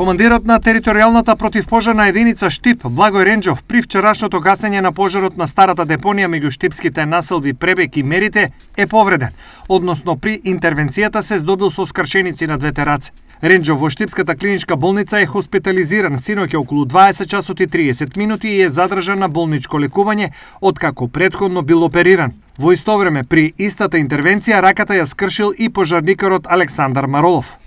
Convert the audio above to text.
Командирот на територијалната противпожарна единица Штип Благој Ренџов при вчерашното гасење на пожарот на старата депонија меѓу штипските населби Пребек и Мерите е повреден, односно при интервенцијата се здобил со скршеници на двете раце. Ренџов во Штипската клиничка болница е хоспитализиран синоќа околу 20 часот и 30 минути и е задржан на болничко лекување, откако предходно бил опериран. Во исто време, при истата интервенција, раката ја скршил и пожарникарот Александар Маролов.